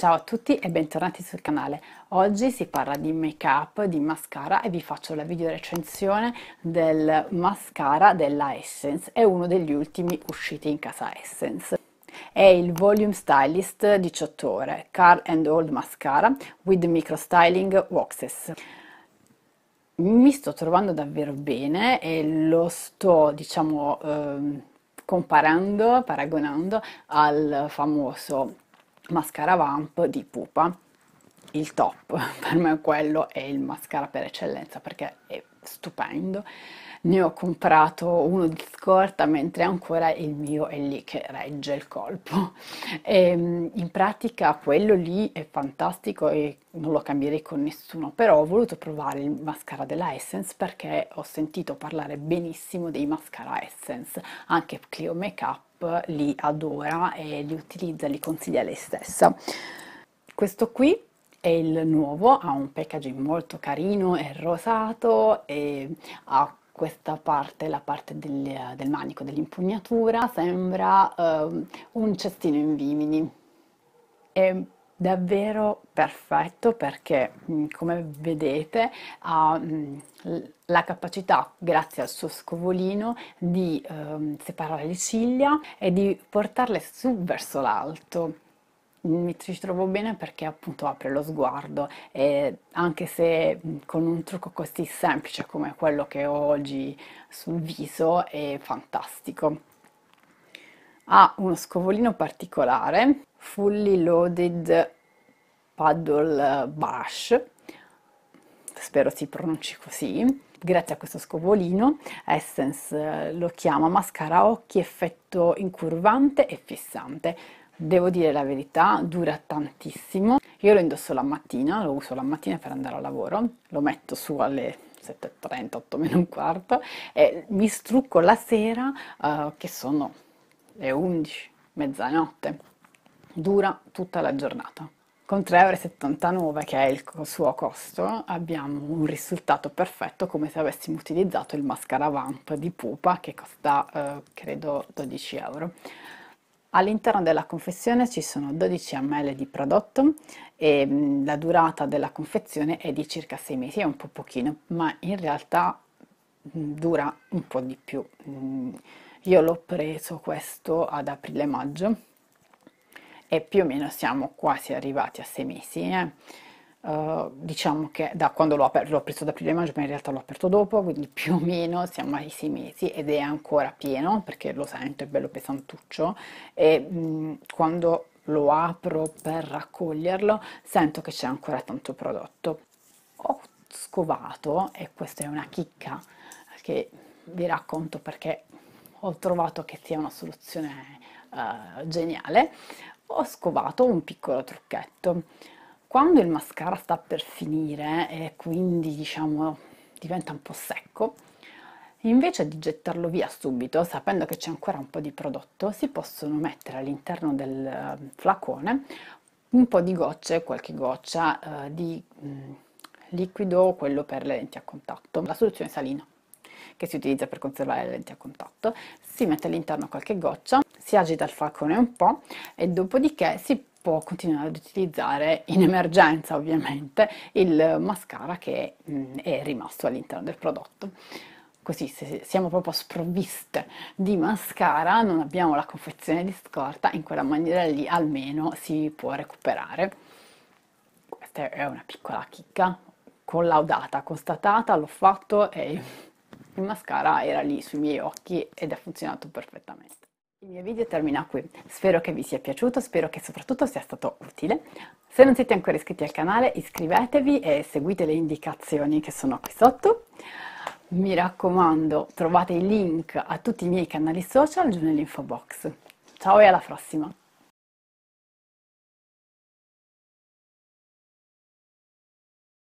Ciao a tutti e bentornati sul canale. Oggi si parla di make up, di mascara e vi faccio la video recensione del mascara della Essence, è uno degli ultimi usciti in casa Essence. È il Volume Stylist 18 ore Car and Old Mascara with Micro Styling Waxes mi sto trovando davvero bene e lo sto, diciamo, eh, comparando, paragonando al famoso mascara Vamp di Pupa il top, per me quello è il mascara per eccellenza perché è stupendo ne ho comprato uno di scorta mentre ancora il mio è lì che regge il colpo e, ehm, in pratica quello lì è fantastico e non lo cambierei con nessuno però ho voluto provare il mascara della Essence perché ho sentito parlare benissimo dei mascara Essence anche Clio Makeup li adora e li utilizza, li consiglia lei stessa. Questo qui è il nuovo, ha un packaging molto carino, è rosato e ha questa parte, la parte del, del manico dell'impugnatura, sembra eh, un cestino in vimini. E davvero perfetto perché mm, come vedete ha mm, la capacità grazie al suo scovolino di eh, separare le ciglia e di portarle su verso l'alto mi ci trovo bene perché appunto apre lo sguardo e anche se mm, con un trucco così semplice come quello che ho oggi sul viso è fantastico ha uno scovolino particolare, fully loaded paddle brush, spero si pronunci così, grazie a questo scovolino Essence eh, lo chiama mascara occhi effetto incurvante e fissante devo dire la verità dura tantissimo io lo indosso la mattina lo uso la mattina per andare al lavoro lo metto su alle 7.30 8 meno un quarto e mi strucco la sera uh, che sono le 11, mezzanotte. Dura tutta la giornata. Con 3,79 euro, che è il suo costo, abbiamo un risultato perfetto come se avessimo utilizzato il mascara Vamp di Pupa che costa, eh, credo, 12 euro. All'interno della confezione ci sono 12 ml di prodotto e la durata della confezione è di circa 6 mesi, è un po' pochino, ma in realtà dura un po' di più io l'ho preso questo ad aprile-maggio e più o meno siamo quasi arrivati a sei mesi. Eh? Uh, diciamo che da quando l'ho, aper- l'ho preso ad aprile maggio, ma in realtà l'ho aperto dopo, quindi più o meno siamo ai sei mesi ed è ancora pieno perché lo sento, è bello pesantuccio e mh, mm, quando lo apro per raccoglierlo sento che c'è ancora tanto prodotto. Ho scovato, e questa è una chicca che vi racconto perché ho trovato che sia una soluzione eh, geniale, ho scovato un piccolo trucchetto. Quando il mascara sta per finire e quindi diciamo diventa un po' secco, invece di gettarlo via subito, sapendo che c'è ancora un po' di prodotto, si possono mettere all'interno del eh, flacone un po' di gocce, qualche goccia eh, di mh, mm, liquido, quello per le lenti a contatto, la soluzione salina che si utilizza per conservare le lenti a contatto, si mette all'interno qualche goccia, si agita il falcone un po' e dopodiché si può continuare ad utilizzare in emergenza ovviamente il mascara che mm, è rimasto all'interno del prodotto così se siamo proprio sprovviste di mascara, non abbiamo la confezione di scorta, in quella maniera lì almeno si può recuperare. Questa è una piccola chicca collaudata, constatata, l'ho fatto e il mascara era lì sui miei occhi ed ha funzionato perfettamente. Il mio video termina qui, spero che vi sia piaciuto, spero che soprattutto sia stato utile. Se non siete ancora iscritti al canale iscrivetevi e seguite le indicazioni che sono qui sotto. Mi raccomando, trovate i link a tutti i miei canali social giù nell'info box. Ciao e alla prossima!